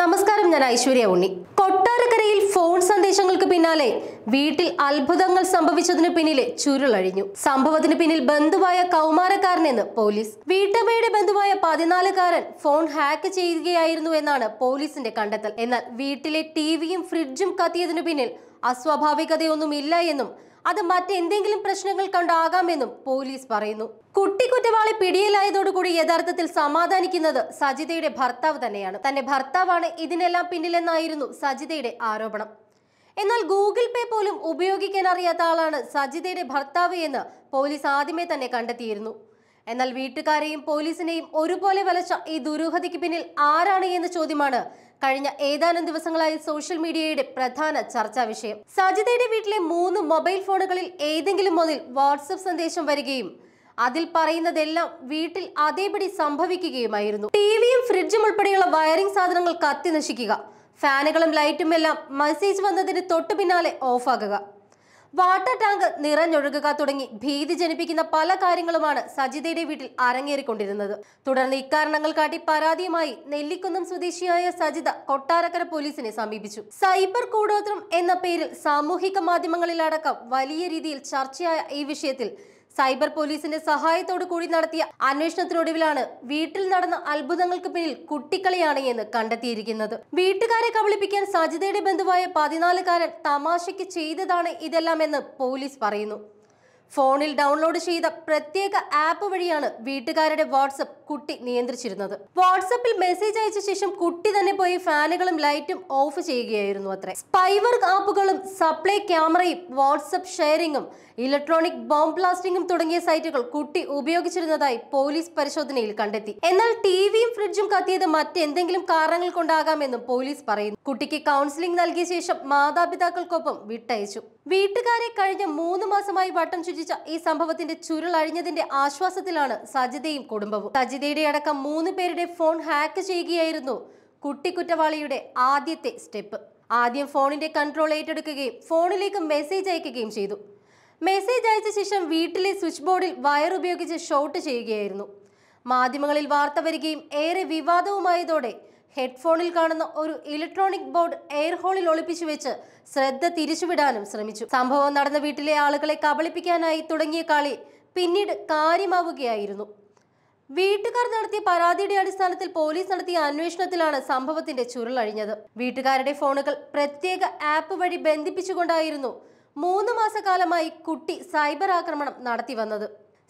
നമസ്കാരം ഞാൻ ഐശ്വര്യ ഉണ്ണി കൊട്ടാരക്കരയിൽ ഫോൺ സന്ദേശങ്ങൾക്ക് പിന്നാലെ വീട്ടിൽ അത്ഭുതങ്ങൾ സംഭവിച്ചതിന് പിന്നിലെ ചുരുളഴിഞ്ഞു സംഭവത്തിന് പിന്നിൽ ബന്ധുവായ കൗമാരക്കാരനെന്ന് പോലീസ് വീട്ടമ്മയുടെ ബന്ധുവായ പതിനാലുകാരൻ ഫോൺ ഹാക്ക് ചെയ്യുകയായിരുന്നു എന്നാണ് പോലീസിന്റെ കണ്ടെത്തൽ എന്നാൽ വീട്ടിലെ ടിവിയും ഫ്രിഡ്ജും കത്തിയതിനു പിന്നിൽ അസ്വാഭാവികതയൊന്നുമില്ല എന്നും അത് മറ്റെന്തെങ്കിലും പ്രശ്നങ്ങൾ കണ്ടാകാമെന്നും പോലീസ് പറയുന്നു കുട്ടി കുറ്റവാളി പിടിയിലായതോടുകൂടി യഥാർത്ഥത്തിൽ സമാധാനിക്കുന്നത് സജിതയുടെ ഭർത്താവ് തന്നെയാണ് തന്റെ ഭർത്താവാണ് ഇതിനെല്ലാം പിന്നിലെന്നായിരുന്നു സജിതയുടെ ആരോപണം എന്നാൽ ഗൂഗിൾ പേ പോലും ഉപയോഗിക്കാൻ അറിയാത്ത ആളാണ് സജിതയുടെ ഭർത്താവ് എന്ന് പോലീസ് ആദ്യമേ തന്നെ കണ്ടെത്തിയിരുന്നു എന്നാൽ വീട്ടുകാരെയും പോലീസിനെയും ഒരുപോലെ വലച്ച ഈ ദുരൂഹതയ്ക്ക് പിന്നിൽ ആരാണ് എന്ന ചോദ്യമാണ് കഴിഞ്ഞ ഏതാനും ദിവസങ്ങളായി സോഷ്യൽ മീഡിയയുടെ പ്രധാന ചർച്ചാ വിഷയം സജിതയുടെ വീട്ടിലെ മൂന്ന് മൊബൈൽ ഫോണുകളിൽ ഏതെങ്കിലും ഒന്നിൽ വാട്സപ്പ് സന്ദേശം വരികയും അതിൽ പറയുന്നതെല്ലാം വീട്ടിൽ അതേപടി സംഭവിക്കുകയുമായിരുന്നു ടിവിയും ഫ്രിഡ്ജും ഉൾപ്പെടെയുള്ള വയറിംഗ് സാധനങ്ങൾ കത്തി നശിക്കുക ഫാനുകളും ലൈറ്റുമെല്ലാം മെസ്സേജ് വന്നതിന് തൊട്ടു പിന്നാലെ ഓഫാകുക വാട്ടർ ടാങ്ക് നിറഞ്ഞൊഴുകുക തുടങ്ങി ഭീതി ജനിപ്പിക്കുന്ന പല കാര്യങ്ങളുമാണ് സജിതയുടെ വീട്ടിൽ അരങ്ങേറിക്കൊണ്ടിരുന്നത് തുടർന്ന് ഇക്കാരണങ്ങൾ കാട്ടി പരാതിയുമായി നെല്ലിക്കുന്നം സ്വദേശിയായ സജിത കൊട്ടാരക്കര പോലീസിനെ സമീപിച്ചു സൈബർ കൂടോത്രം എന്ന പേരിൽ സാമൂഹിക മാധ്യമങ്ങളിലടക്കം വലിയ രീതിയിൽ ചർച്ചയായ ഈ വിഷയത്തിൽ സൈബർ പോലീസിന്റെ സഹായത്തോടു കൂടി നടത്തിയ അന്വേഷണത്തിനൊടുവിലാണ് വീട്ടിൽ നടന്ന അത്ഭുതങ്ങൾക്ക് പിന്നിൽ കുട്ടിക്കളിയാണ് എന്ന് കണ്ടെത്തിയിരിക്കുന്നത് വീട്ടുകാരെ കബളിപ്പിക്കാൻ സജിതയുടെ ബന്ധുവായ പതിനാലുകാരൻ തമാശയ്ക്ക് ചെയ്തതാണ് ഇതെല്ലാം എന്ന് പോലീസ് പറയുന്നു ഫോണിൽ ഡൗൺലോഡ് ചെയ്ത പ്രത്യേക ആപ്പ് വഴിയാണ് വീട്ടുകാരുടെ വാട്സപ്പ് കുട്ടി നിയന്ത്രിച്ചിരുന്നത് വാട്സപ്പിൽ മെസ്സേജ് അയച്ച ശേഷം കുട്ടി തന്നെ പോയി ഫാനുകളും ലൈറ്റും ഓഫ് ചെയ്യുകയായിരുന്നു അത്ര സ്പൈവർക്ക് ആപ്പുകളും സപ്ലൈ ക്യാമറയും വാട്സപ്പ് ഷെയറിംഗും ഇലക്ട്രോണിക് ബോംബ് ബ്ലാസ്റ്റിംഗും തുടങ്ങിയ സൈറ്റുകൾ കുട്ടി ഉപയോഗിച്ചിരുന്നതായി പോലീസ് പരിശോധനയിൽ കണ്ടെത്തി എന്നാൽ ടിവിയും ഫ്രിഡ്ജും കത്തിയത് മറ്റെന്തെങ്കിലും കാരണങ്ങൾ കൊണ്ടാകാമെന്നും പോലീസ് പറയുന്നു കുട്ടിക്ക് കൗൺസിലിംഗ് നൽകിയ ശേഷം മാതാപിതാക്കൾക്കൊപ്പം വിട്ടയച്ചു വീട്ടുകാരെ കഴിഞ്ഞ മൂന്ന് മാസമായി വട്ടം ശുചിച്ച ഈ സംഭവത്തിന്റെ ചുരുൾ അഴിഞ്ഞതിന്റെ ആശ്വാസത്തിലാണ് സജിതയും കുടുംബവും സജിതയുടെ അടക്കം മൂന്ന് പേരുടെ ഫോൺ ഹാക്ക് ചെയ്യുകയായിരുന്നു കുട്ടിക്കുറ്റവാളിയുടെ ആദ്യത്തെ സ്റ്റെപ്പ് ആദ്യം ഫോണിന്റെ കൺട്രോൾ ഏറ്റെടുക്കുകയും ഫോണിലേക്ക് മെസ്സേജ് അയക്കുകയും ചെയ്തു മെസ്സേജ് അയച്ച ശേഷം വീട്ടിലെ സ്വിച്ച് ബോർഡിൽ വയർ ഉപയോഗിച്ച് ഷോട്ട് ചെയ്യുകയായിരുന്നു മാധ്യമങ്ങളിൽ വാർത്ത വരികയും ഏറെ വിവാദവുമായതോടെ ഹെഡ്ഫോണിൽ കാണുന്ന ഒരു ഇലക്ട്രോണിക് ബോർഡ് എയർ ഹോളിൽ ഒളിപ്പിച്ചു വെച്ച് ശ്രദ്ധ തിരിച്ചുവിടാനും ശ്രമിച്ചു സംഭവം നടന്ന വീട്ടിലെ ആളുകളെ കബളിപ്പിക്കാനായി തുടങ്ങിയ കളി പിന്നീട് കാര്യമാവുകയായിരുന്നു വീട്ടുകാർ നടത്തിയ പരാതിയുടെ അടിസ്ഥാനത്തിൽ പോലീസ് നടത്തിയ അന്വേഷണത്തിലാണ് സംഭവത്തിന്റെ ചുരുളഴിഞ്ഞത് വീട്ടുകാരുടെ ഫോണുകൾ പ്രത്യേക ആപ്പ് വഴി ബന്ധിപ്പിച്ചുകൊണ്ടായിരുന്നു മൂന്ന് മാസക്കാലമായി കുട്ടി സൈബർ ആക്രമണം നടത്തി വന്നത്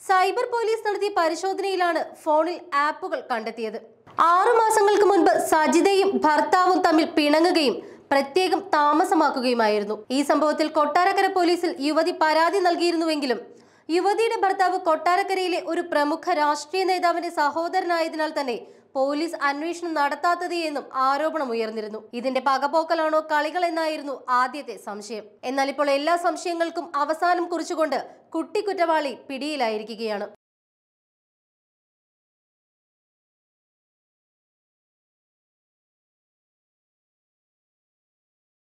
സൈബർ പോലീസ് നടത്തിയ പരിശോധനയിലാണ് ഫോണിൽ ആപ്പുകൾ കണ്ടെത്തിയത് ആറു മാസങ്ങൾക്ക് മുൻപ് സജിതയും ഭർത്താവും തമ്മിൽ പിണങ്ങുകയും പ്രത്യേകം താമസമാക്കുകയുമായിരുന്നു ഈ സംഭവത്തിൽ കൊട്ടാരക്കര പോലീസിൽ യുവതി പരാതി നൽകിയിരുന്നുവെങ്കിലും യുവതിയുടെ ഭർത്താവ് കൊട്ടാരക്കരയിലെ ഒരു പ്രമുഖ രാഷ്ട്രീയ നേതാവിന്റെ സഹോദരനായതിനാൽ തന്നെ പോലീസ് അന്വേഷണം നടത്താത്തത് എന്നും ആരോപണം ഉയർന്നിരുന്നു ഇതിന്റെ പകപോക്കലാണോ കളികൾ എന്നായിരുന്നു ആദ്യത്തെ സംശയം എന്നാൽ ഇപ്പോൾ എല്ലാ സംശയങ്ങൾക്കും അവസാനം കുറിച്ചുകൊണ്ട് കുട്ടി കുറ്റവാളി പിടിയിലായിരിക്കുകയാണ്